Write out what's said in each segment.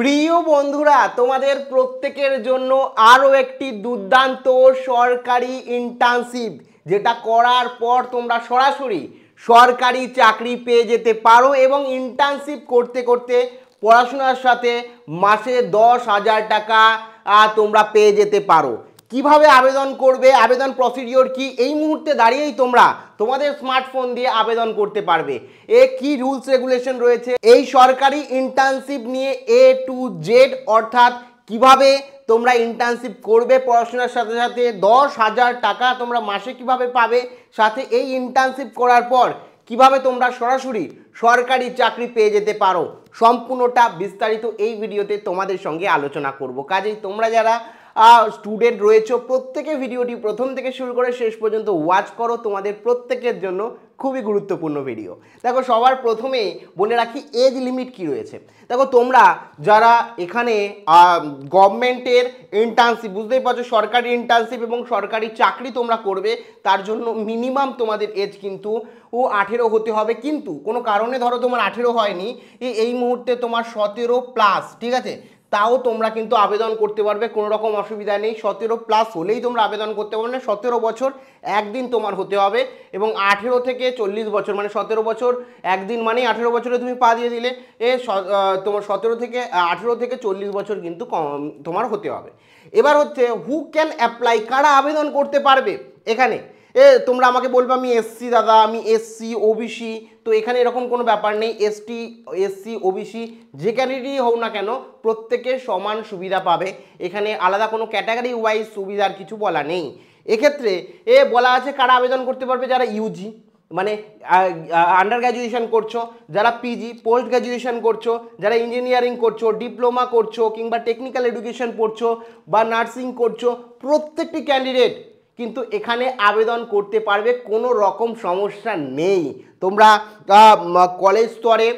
প্রিয় বন্ধুরা তোমাদের প্রত্যেকের জন্য আরও একটি দুর্দান্ত সরকারি ইন্টার্নশিপ যেটা করার পর তোমরা সরাসরি সরকারি চাকরি পেয়ে যেতে পারো এবং ইন্টার্নশিপ করতে করতে পড়াশোনার সাথে মাসে দশ হাজার টাকা তোমরা পেয়ে যেতে পারো কিভাবে আবেদন করবে আবেদন প্রসিডিওর কি এই মুহূর্তে দাঁড়িয়েই তোমরা তোমাদের স্মার্টফোন দিয়ে আবেদন করতে পারবে এ কি রুলস রেগুলেশন রয়েছে এই সরকারি ইন্টার্নশিপ নিয়ে এ টু জেড অর্থাৎ কিভাবে তোমরা ইন্টার্নশিপ করবে পড়াশোনার সাথে সাথে দশ হাজার টাকা তোমরা মাসে কিভাবে পাবে সাথে এই ইন্টার্নশিপ করার পর কিভাবে তোমরা সরাসরি সরকারি চাকরি পেয়ে যেতে পারো সম্পূর্ণটা বিস্তারিত এই ভিডিওতে তোমাদের সঙ্গে আলোচনা করব কাজেই তোমরা যারা স্টুডেন্ট রয়েছে প্রত্যেকে ভিডিওটি প্রথম থেকে শুরু করে শেষ পর্যন্ত ওয়াচ করো তোমাদের প্রত্যেকের জন্য খুবই গুরুত্বপূর্ণ ভিডিও দেখো সবার প্রথমে বলে রাখি এজ লিমিট কি রয়েছে দেখো তোমরা যারা এখানে গভর্নমেন্টের ইন্টার্নশিপ বুঝতেই পারছো সরকারি ইন্টার্নশিপ এবং সরকারি চাকরি তোমরা করবে তার জন্য মিনিমাম তোমাদের এজ কিন্তু ও আঠেরো হতে হবে কিন্তু কোনো কারণে ধরো তোমার আঠেরো হয়নি এই মুহূর্তে তোমার সতেরো প্লাস ঠিক আছে তাও তোমরা কিন্তু আবেদন করতে পারবে কোনো রকম অসুবিধা নেই সতেরো প্লাস হলেই তোমরা আবেদন করতে পারবে না সতেরো বছর একদিন তোমার হতে হবে এবং আঠেরো থেকে চল্লিশ বছর মানে সতেরো বছর একদিন মানেই আঠেরো বছরে তুমি পা দিয়ে দিলে এ তোমার সতেরো থেকে আঠেরো থেকে চল্লিশ বছর কিন্তু তোমার হতে হবে এবার হচ্ছে হু ক্যান অ্যাপ্লাই কারা আবেদন করতে পারবে এখানে এ তোমরা আমাকে বলবে আমি এসসি দাদা আমি এসসি ওবিসি তো এখানে এরকম কোনো ব্যাপার নেই এসটি এসসি ওবিসি যে ক্যাটাগরি হোক না কেন প্রত্যেকে সমান সুবিধা পাবে এখানে আলাদা কোনো ক্যাটাগরি ওয়াইজ সুবিধার কিছু বলা নেই এক্ষেত্রে এ বলা আছে কারা আবেদন করতে পারবে যারা ইউজি মানে আন্ডার গ্র্যাজুয়েশন করছো যারা পিজি পোস্ট গ্র্যাজুয়েশন করছো যারা ইঞ্জিনিয়ারিং করছো ডিপ্লোমা করছো কিংবা টেকনিক্যাল এডুকেশন পড়ছো বা নার্সিং করছো প্রত্যেকটি ক্যান্ডিডেট কিন্তু এখানে আবেদন করতে পারবে কোনো রকম সমস্যা নেই তোমরা কলেজ স্তরে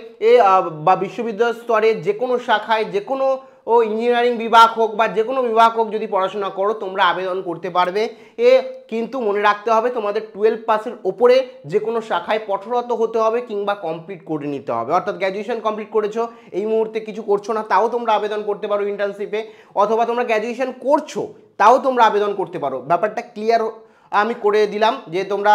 বা বিশ্ববিদ্যালয় স্তরে যে কোনো শাখায় যে কোনো ও ইঞ্জিনিয়ারিং বিভাগ হোক বা যে কোনো বিভাগ হোক যদি পড়াশোনা করো তোমরা আবেদন করতে পারবে এ কিন্তু মনে রাখতে হবে তোমাদের টুয়েলভ পাসের ওপরে যে কোনো শাখায় পঠরত হতে হবে কিংবা কমপ্লিট করে নিতে হবে অর্থাৎ গ্র্যাজুয়েশন কমপ্লিট করেছো এই মুহূর্তে কিছু করছো না তাও তোমরা আবেদন করতে পারো ইন্টার্নশিপে অথবা তোমরা গ্র্যাজুয়েশন করছো তাও তোমরা আবেদন করতে পারো ব্যাপারটা ক্লিয়ার আমি করে দিলাম যে তোমরা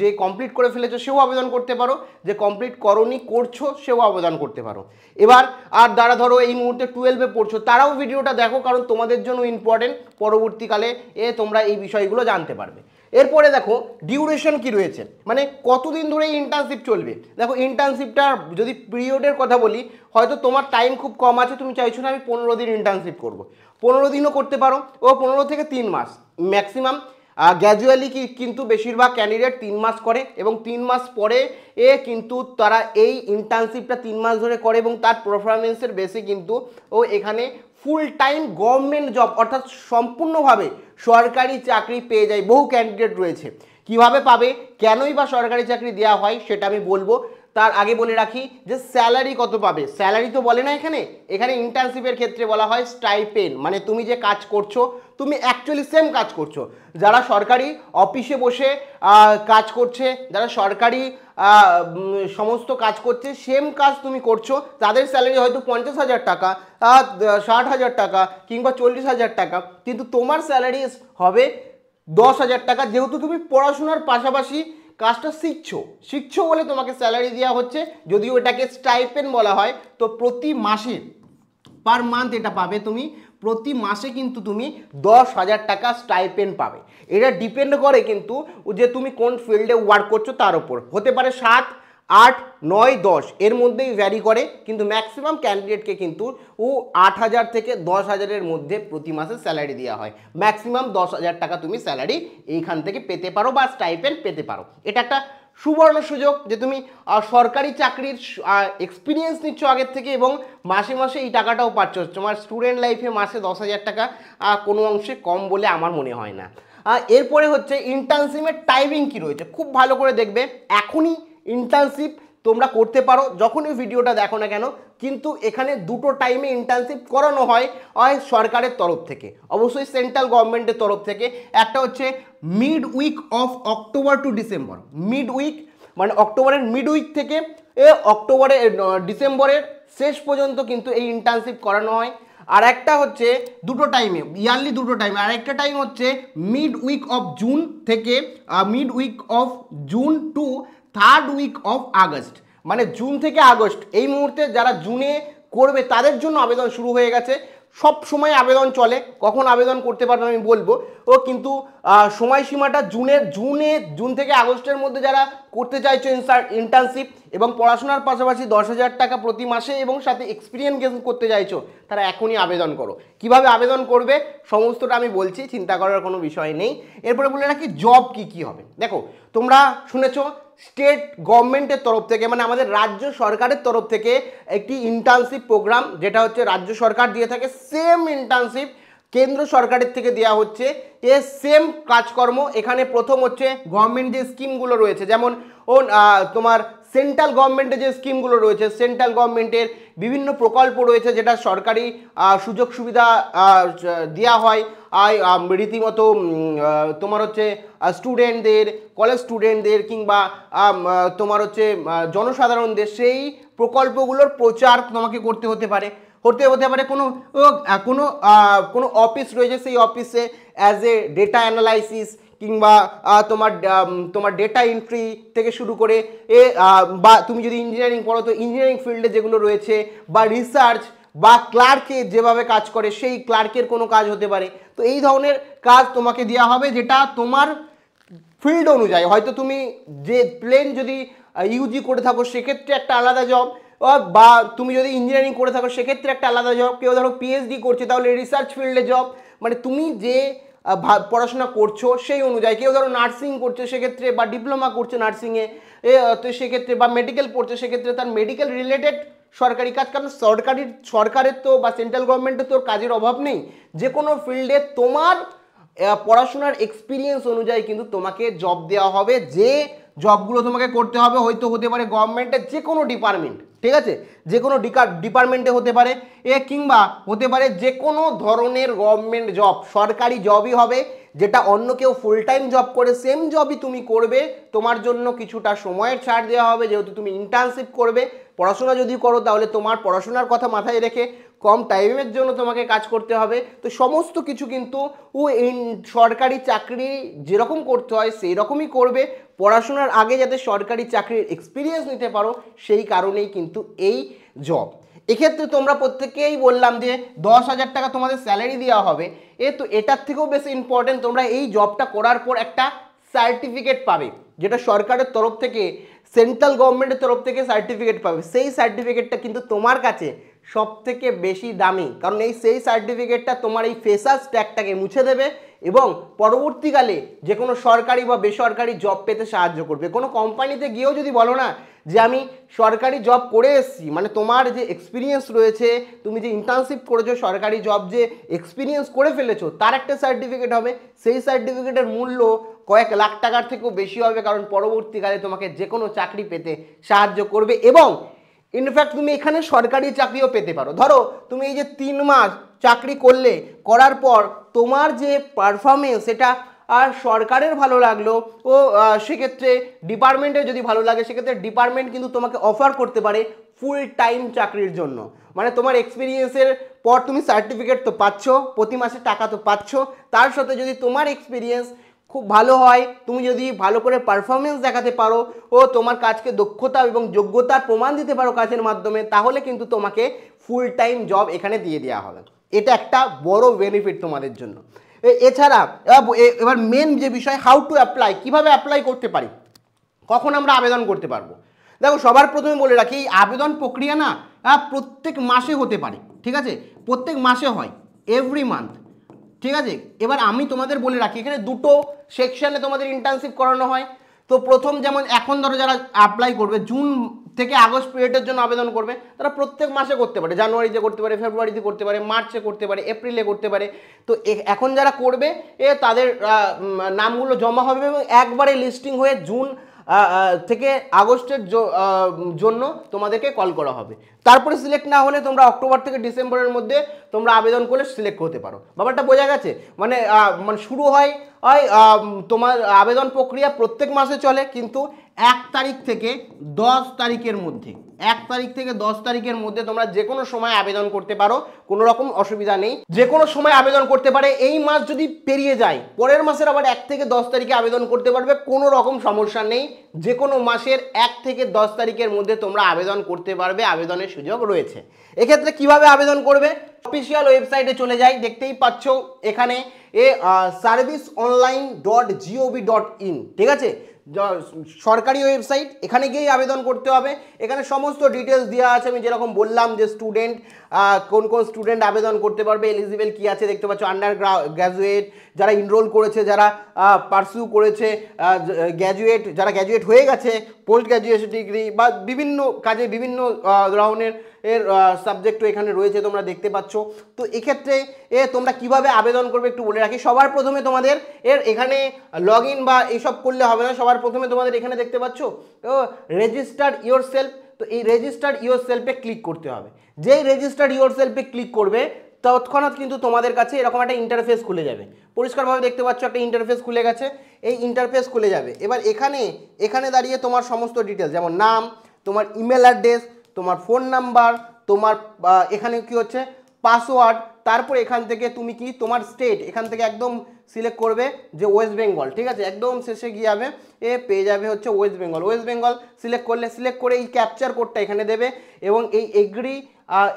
যে কমপ্লিট করে ফেলেছো সেও আবেদন করতে পারো যে কমপ্লিট করনি করছো সেও আবেদন করতে পারো এবার আর দ্বারা ধরো এই মুহূর্তে টুয়েলভে পড়ছো তারাও ভিডিওটা দেখো কারণ তোমাদের জন্য ইম্পর্টেন্ট পরবর্তীকালে এ তোমরা এই বিষয়গুলো জানতে পারবে এরপরে দেখো ডিউরেশন কি রয়েছে মানে কতদিন ধরে ইন্টার্নশিপ চলবে দেখো ইন্টার্নশিপটার যদি পিরিয়ডের কথা বলি হয়তো তোমার টাইম খুব কম আছে তুমি চাইছো না আমি পনেরো দিন ইন্টার্নশিপ করবো পনেরো দিনও করতে পারো ও পনেরো থেকে তিন মাস ম্যাক্সিমাম গ্র্যাজুয়ালি কি কিন্তু বেশিরভাগ ক্যান্ডিডেট তিন মাস করে এবং তিন মাস পরে এ কিন্তু তারা এই ইন্টার্নশিপটা তিন মাস ধরে করে এবং তার পারফরমেন্সের বেশি কিন্তু ও এখানে ফুল টাইম গভর্নমেন্ট জব অর্থাৎ সম্পূর্ণভাবে সরকারি চাকরি পেয়ে যায় বহু ক্যান্ডিডেট রয়েছে কিভাবে পাবে কেনই বা সরকারি চাকরি দেওয়া হয় সেটা আমি বলবো তার আগে বলে রাখি যে স্যালারি কত পাবে স্যালারি তো বলে না এখানে এখানে ইন্টার্নশিপের ক্ষেত্রে বলা হয় স্টাইপেন মানে তুমি যে কাজ করছো তুমি অ্যাকচুয়ালি সেম কাজ করছো যারা সরকারি অফিসে বসে কাজ করছে যারা সরকারি সমস্ত কাজ করছে সেম কাজ তুমি করছো তাদের স্যালারি হয়তো পঞ্চাশ হাজার টাকা ষাট হাজার টাকা কিংবা চল্লিশ হাজার টাকা কিন্তু তোমার স্যালারি হবে দশ হাজার টাকা যেহেতু তুমি পড়াশোনার পাশাপাশি কাজটা শিখছ শিখছ বলে তোমাকে স্যালারি দেওয়া হচ্ছে যদিও এটাকে স্টাইপেন বলা হয় তো প্রতি মাসে পার মান্থ এটা পাবে তুমি প্রতি মাসে কিন্তু তুমি দশ হাজার টাকা স্টাইপেন্ড পাবে এটা ডিপেন্ড করে কিন্তু যে তুমি কোন ফিল্ডে ওয়ার্ক করছো তার উপর হতে পারে সাত আট নয় দশ এর মধ্যেই ভ্যারি করে কিন্তু ম্যাক্সিমাম ক্যান্ডিডেটকে কিন্তু ও আট হাজার থেকে দশ হাজারের মধ্যে প্রতি মাসে স্যালারি দেওয়া হয় ম্যাক্সিমাম দশ হাজার টাকা তুমি স্যালারি এইখান থেকে পেতে পারো বা স্টাইপেন্ড পেতে পারো এটা একটা সুবর্ণ সুযোগ যে তুমি সরকারি চাকরির এক্সপিরিয়েন্স নিচ্ছ আগের থেকে এবং মাসে মাসে এই টাকাটাও পাচ্ছ তোমার স্টুডেন্ট লাইফে মাসে দশ হাজার টাকা কোনো অংশে কম বলে আমার মনে হয় না এরপরে হচ্ছে ইন্টার্নশিপের টাইমিং কি রয়েছে খুব ভালো করে দেখবে এখনই ইন্টার্নশিপ তোমরা করতে পারো যখনই ভিডিওটা দেখো না কেন কিন্তু এখানে দুটো টাইমে ইন্টার্নশিপ করানো হয় হয় সরকারের তরফ থেকে অবশ্যই সেন্ট্রাল গভর্নমেন্টের তরফ থেকে একটা হচ্ছে mid week of October to December mid week মানে অক্টোবরের মিড উইক থেকে এ অক্টোবরের ডিসেম্বরের শেষ পর্যন্ত কিন্তু এই ইন্টার্নশিপ করানো হয় আর একটা হচ্ছে দুটো টাইমে ইয়ারলি দুটো টাইমে আর একটা টাইম হচ্ছে মিড উইক অফ জুন থেকে mid week of June to third week of August মানে জুন থেকে আগস্ট এই মুহূর্তে যারা জুনে করবে তাদের জন্য আবেদন শুরু হয়ে গেছে সব সময় আবেদন চলে কখন আবেদন করতে পারবে আমি বলবো ও কিন্তু সময়সীমাটা জুনের জুনে জুন থেকে আগস্টের মধ্যে যারা করতে চাইছো ইন্টার্নশিপ এবং পড়াশোনার পাশাপাশি দশ হাজার টাকা প্রতি মাসে এবং সাথে এক্সপিরিয়েন্স গেম করতে চাইছো তারা এখনই আবেদন করো কিভাবে আবেদন করবে সমস্তটা আমি বলছি চিন্তা করার কোনো বিষয় নেই এরপরে বলে নাকি জব কি কি হবে দেখো তোমরা শুনেছো স্টেট গভর্নমেন্টের তরফ থেকে মানে আমাদের রাজ্য সরকারের তরফ থেকে একটি ইন্টার্নশিপ প্রোগ্রাম যেটা হচ্ছে রাজ্য সরকার দিয়ে থাকে সেম ইন্টার্নশিপ কেন্দ্র সরকারের থেকে দেওয়া হচ্ছে এ সেম কাজকর্ম এখানে প্রথম হচ্ছে গভর্নমেন্ট যে স্কিমগুলো রয়েছে যেমন ও তোমার সেন্ট্রাল গভর্নমেন্টের যে স্কিমগুলো রয়েছে সেন্ট্রাল গভর্নমেন্টের বিভিন্ন প্রকল্প রয়েছে যেটা সরকারি সুযোগ সুবিধা দেওয়া হয় রীতিমতো তোমার হচ্ছে স্টুডেন্টদের কলেজ স্টুডেন্টদের কিংবা তোমার হচ্ছে জনসাধারণদের সেই প্রকল্পগুলোর প্রচার তোমাকে করতে হতে পারে হতে হতে পারে কোনো কোনো কোনো অফিস রয়েছে সেই অফিসে অ্যাজ এ ডেটা অ্যানালাইসিস কিংবা তোমার তোমার ডেটা এন্ট্রি থেকে শুরু করে এ বা তুমি যদি ইঞ্জিনিয়ারিং পড়ো তো ইঞ্জিনিয়ারিং ফিল্ডে যেগুলো রয়েছে বা রিসার্চ বা ক্লার্কে যেভাবে কাজ করে সেই ক্লার্কের কোনো কাজ হতে পারে তো এই ধরনের কাজ তোমাকে দেওয়া হবে যেটা তোমার ফিল্ড অনুযায়ী হয়তো তুমি যে প্লেন যদি ইউজি করে থাকো সেক্ষেত্রে একটা আলাদা জব বা তুমি যদি ইঞ্জিনিয়ারিং করে থাকো সেক্ষেত্রে একটা আলাদা জব কেউ ধরো পিএইচডি করছে তাহলে রিসার্চ ফিল্ডে জব মানে তুমি যে পড়াশোনা করছো সেই অনুযায়ী কেউ ধরো নার্সিং করছে সেক্ষেত্রে বা ডিপ্লোমা করছে নার্সিংয়ে তো সেক্ষেত্রে বা মেডিকেল পড়ছে সেক্ষেত্রে তার মেডিকেল রিলেটেড সরকারি কাজ কারণ সরকারি সরকারের তো বা সেন্ট্রাল গভর্নমেন্টের তোর কাজের অভাব নেই যে কোনো ফিল্ডে তোমার পড়াশোনার এক্সপিরিয়েন্স অনুযায়ী কিন্তু তোমাকে জব দেওয়া হবে যে জবগুলো তোমাকে করতে হবে হয়তো হতে পারে গভর্নমেন্টের যে কোনো ডিপার্টমেন্ট ঠিক আছে যে কোনো ডিপার্টমেন্টে হতে পারে এ কিংবা হতে পারে যে কোনো ধরনের গভর্নমেন্ট জব সরকারি জবই হবে যেটা অন্য কেউ ফুল টাইম জব করে সেম জবই তুমি করবে তোমার জন্য কিছুটা সময়ের ছাড় দেওয়া হবে যেহেতু তুমি ইন্টার্নশিপ করবে পড়াশোনা যদি করো তাহলে তোমার পড়াশোনার কথা মাথায় রেখে কম টাইমের জন্য তোমাকে কাজ করতে হবে তো সমস্ত কিছু কিন্তু ও সরকারি চাকরি যেরকম করতে হয় সেই রকমই করবে পড়াশোনার আগে যাতে সরকারি চাকরির এক্সপিরিয়েন্স নিতে পারো সেই কারণেই কিন্তু এই জব এক্ষেত্রে তোমরা প্রত্যেকেই বললাম যে দশ হাজার টাকা তোমাদের স্যালারি দেওয়া হবে এ তো এটার থেকেও বেশি ইম্পর্টেন্ট তোমরা এই জবটা করার পর একটা সার্টিফিকেট পাবে যেটা সরকারের তরফ থেকে সেন্ট্রাল গভর্নমেন্টের তরফ থেকে সার্টিফিকেট পাবে সেই সার্টিফিকেটটা কিন্তু তোমার কাছে সব থেকে বেশি দামি কারণ এই সেই সার্টিফিকেটটা তোমার এই ফেসার্স ট্যাগটাকে মুছে দেবে এবং পরবর্তীকালে যে কোনো সরকারি বা বেসরকারি জব পেতে সাহায্য করবে কোনো কোম্পানিতে গিয়েও যদি বলো না যে আমি সরকারি জব করে এসেছি মানে তোমার যে এক্সপিরিয়েন্স রয়েছে তুমি যে ইন্টার্নশিপ করেছো সরকারি জব যে এক্সপিরিয়েন্স করে ফেলেছো তার একটা সার্টিফিকেট হবে সেই সার্টিফিকেটের মূল্য কয়েক লাখ টাকার থেকেও বেশি হবে কারণ পরবর্তীকালে তোমাকে যে কোনো চাকরি পেতে সাহায্য করবে এবং ইনফ্যাক্ট তুমি এখানে সরকারি চাকরিও পেতে পারো ধরো তুমি এই যে তিন মাস চাকরি করলে করার পর তোমার যে পারফরমেন্স সেটা আর সরকারের ভালো লাগলো ও সেক্ষেত্রে ডিপার্টমেন্টের যদি ভালো লাগে সেক্ষেত্রে ডিপার্টমেন্ট কিন্তু তোমাকে অফার করতে পারে ফুল টাইম চাকরির জন্য মানে তোমার এক্সপিরিয়েন্সের পর তুমি সার্টিফিকেট তো পাচ্ছ প্রতি মাসে টাকা তো পাচ্ছ তার সাথে যদি তোমার এক্সপিরিয়েন্স খুব ভালো হয় তুমি যদি ভালো করে পারফরমেন্স দেখাতে পারো ও তোমার কাজকে দক্ষতা এবং যোগ্যতার প্রমাণ দিতে পারো কাজের মাধ্যমে তাহলে কিন্তু তোমাকে ফুল টাইম জব এখানে দিয়ে দেওয়া হবে এটা একটা বড় বেনিফিট তোমাদের জন্য এছাড়া এবার মেন যে বিষয় হাউ টু অ্যাপ্লাই কিভাবে অ্যাপ্লাই করতে পারি কখন আমরা আবেদন করতে পারবো দেখো সবার প্রথমে বলে রাখি এই আবেদন প্রক্রিয়া না প্রত্যেক মাসে হতে পারে ঠিক আছে প্রত্যেক মাসে হয় এভরি মান্থ ঠিক আছে এবার আমি তোমাদের বলে রাখি এখানে দুটো সেকশানে তোমাদের ইন্টার্নশিপ করানো হয় তো প্রথম যেমন এখন ধরো যারা অ্যাপ্লাই করবে জুন থেকে আগস্ট পিরিয়ডের জন্য আবেদন করবে তারা প্রত্যেক মাসে করতে পারে জানুয়ারিতে করতে পারে ফেব্রুয়ারিতে করতে পারে মার্চে করতে পারে এপ্রিলে করতে পারে তো এখন যারা করবে এ তাদের নামগুলো জমা হবে এবং একবারে লিস্টিং হয়ে জুন থেকে আগস্টের জন্য তোমাদেরকে কল করা হবে তারপরে সিলেক্ট না হলে তোমরা অক্টোবর থেকে ডিসেম্বরের মধ্যে তোমরা আবেদন করলে সিলেক্ট হতে পারো ব্যাপারটা বোঝা গেছে মানে মানে শুরু হয় হয় তোমার আবেদন প্রক্রিয়া প্রত্যেক মাসে চলে কিন্তু এক তারিখ থেকে দশ তারিখের মধ্যে এক তারিখ থেকে দশ তারিখের মধ্যে তোমরা যে কোনো সময় আবেদন করতে পারো কোনো রকম অসুবিধা নেই যে কোনো সময় আবেদন করতে পারে এই মাস যদি পেরিয়ে যায় পরের মাসের আবার এক থেকে দশ তারিখে আবেদন করতে পারবে কোনো রকম সমস্যা নেই যে কোনো মাসের এক থেকে দশ তারিখের মধ্যে তোমরা আবেদন করতে পারবে আবেদনের সুযোগ রয়েছে এক্ষেত্রে কিভাবে আবেদন করবে অফিসিয়াল ওয়েবসাইটে চলে যাই দেখতেই পাচ্ছ এখানে e service online dot G O V dot in ঠিক আছে সরকারি ওয়েবসাইট এখানে গিয়েই আবেদন করতে হবে এখানে সমস্ত ডিটেলস দেওয়া আছে আমি যেরকম বললাম যে স্টুডেন্ট কোন কোন স্টুডেন্ট আবেদন করতে পারবে এলিজিবেল কি আছে দেখতে পাচ্ছ আন্ডার গ্র্যাজুয়েট যারা ইনরোল করেছে যারা পার্সিউ করেছে গ্র্যাজুয়েট যারা গ্র্যাজুয়েট হয়ে গেছে পোস্ট গ্র্যাজুয়েশন ডিগ্রি বা বিভিন্ন কাজে বিভিন্ন ধরনের এর সাবজেক্টও এখানে রয়েছে তোমরা দেখতে পাচ্ছ তো এক্ষেত্রে এ তোমরা কিভাবে আবেদন করবে একটু বলে রাখি সবার প্রথমে তোমাদের এর এখানে লগ বা এইসব করলে হবে না সবার প্রথমে তোমাদের এখানে দেখতে পাচ্ছ রেজিস্টার্ড ইয়োর সেলফ তো এই রেজিস্টার্ড ইয়োর সেলফে ক্লিক করতে হবে যেই রেজিস্টার্ড ইয়োর সেলফে ক্লিক করবে তৎক্ষণাৎ কিন্তু তোমাদের কাছে এরকম একটা ইন্টারফেস খুলে যাবে পরিষ্কারভাবে দেখতে পাচ্ছ একটা ইন্টারফেস খুলে গেছে এই ইন্টারফেস খুলে যাবে এবার এখানে এখানে দাঁড়িয়ে তোমার সমস্ত ডিটেলস যেমন নাম তোমার ইমেল অ্যাড্রেস তোমার ফোন নাম্বার তোমার এখানে কি হচ্ছে পাসওয়ার্ড তারপর এখান থেকে তুমি কি তোমার স্টেট এখান থেকে একদম সিলেক্ট করবে যে ওয়েস্ট বেঙ্গল ঠিক আছে একদম শেষে গিয়ে যাবে এ পেয়ে যাবে হচ্ছে West Bengal West Bengal select করলে সিলেক্ট করে এই ক্যাপচার কোডটা এখানে দেবে এবং এই এগ্রি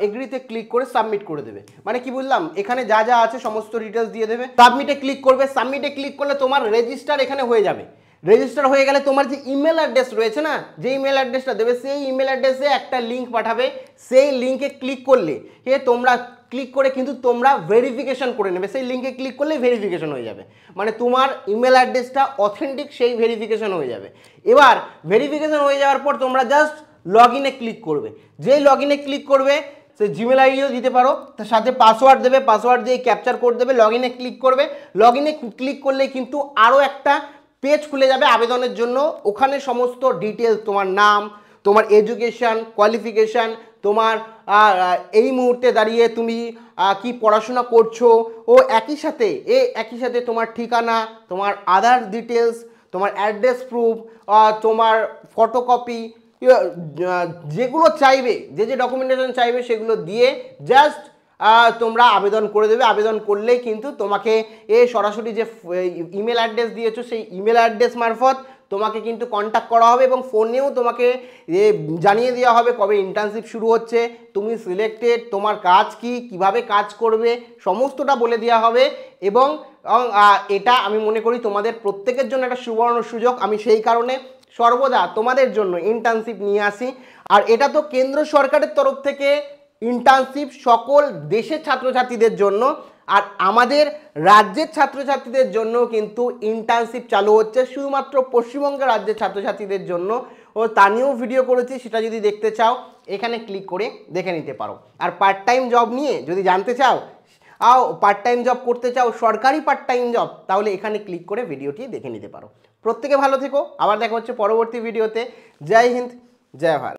এগ্রিতে ক্লিক করে সাবমিট করে দেবে মানে কি বললাম এখানে যা যা আছে সমস্ত ডিটেলস দিয়ে দেবে সাবমিটে ক্লিক করবে সাবমিটে ক্লিক করলে তোমার রেজিস্টার এখানে হয়ে যাবে রেজিস্টার হয়ে গেলে তোমার যে ইমেল অ্যাড্রেস রয়েছে না যে ইমেল অ্যাড্রেসটা দেবে সেই ইমেল অ্যাড্রেসে একটা লিঙ্ক পাঠাবে সেই লিঙ্কে ক্লিক করলে হে তোমরা ক্লিক করে কিন্তু তোমরা ভেরিফিকেশন করে নেবে সেই লিঙ্কে ক্লিক করলে ভেরিফিকেশন হয়ে যাবে মানে তোমার ইমেল অ্যাড্রেসটা অথেন্টিক সেই ভেরিফিকেশন হয়ে যাবে এবার ভেরিফিকেশন হয়ে যাওয়ার পর তোমরা জাস্ট লগ ইনে ক্লিক করবে যেই লগ ইনে ক্লিক করবে সে জিমেল আইডিও দিতে পারো তার সাথে পাসওয়ার্ড দেবে পাসওয়ার্ড দিয়ে ক্যাপচার কোড দেবে লগ ইনে ক্লিক করবে লগ ইনে ক্লিক করলে কিন্তু আরও একটা পেজ খুলে যাবে আবেদনের জন্য ওখানে সমস্ত ডিটেলস তোমার নাম তোমার এডুকেশান কোয়ালিফিকেশান তোমার এই মুহূর্তে দাঁড়িয়ে তুমি কি পড়াশোনা করছো ও একই সাথে এ একই সাথে তোমার ঠিকানা তোমার আধার ডিটেলস তোমার অ্যাড্রেস প্রুফ তোমার ফটোকপি যেগুলো চাইবে যে যে ডকুমেন্টেশন চাইবে সেগুলো দিয়ে জাস্ট তোমরা আবেদন করে দেবে আবেদন করলেই কিন্তু তোমাকে এ সরাসরি যে ইমেল অ্যাড্রেস দিয়েছো সেই ইমেল অ্যাড্রেস মারফত তোমাকে কিন্তু কন্ট্যাক্ট করা হবে এবং ফোনেও তোমাকে জানিয়ে দেওয়া হবে কবে ইন্টার্নশিপ শুরু হচ্ছে তুমি সিলেক্টেড তোমার কাজ কি কিভাবে কাজ করবে সমস্তটা বলে দেওয়া হবে এবং এটা আমি মনে করি তোমাদের প্রত্যেকের জন্য একটা সুবর্ণ সুযোগ আমি সেই কারণে সর্বদা তোমাদের জন্য ইন্টার্নশিপ নিয়ে আসি আর এটা তো কেন্দ্র সরকারের তরফ থেকে ইন্টার্নশিপ সকল দেশের ছাত্রছাত্রীদের জন্য আর আমাদের রাজ্যের ছাত্রছাত্রীদের জন্য কিন্তু ইন্টার্নশিপ চালু হচ্ছে শুধুমাত্র পশ্চিমবঙ্গের রাজ্যের ছাত্রছাত্রীদের জন্য ও তা নিয়েও ভিডিও করেছি সেটা যদি দেখতে চাও এখানে ক্লিক করে দেখে নিতে পারো আর পার্ট টাইম জব নিয়ে যদি জানতে চাও আও পার্ট টাইম জব করতে চাও সরকারি পার্ট টাইম জব তাহলে এখানে ক্লিক করে ভিডিওটি দেখে নিতে পারো প্রত্যেকে ভালো থেকো আবার দেখা হচ্ছে পরবর্তী ভিডিওতে জয় হিন্দ জয় ভারত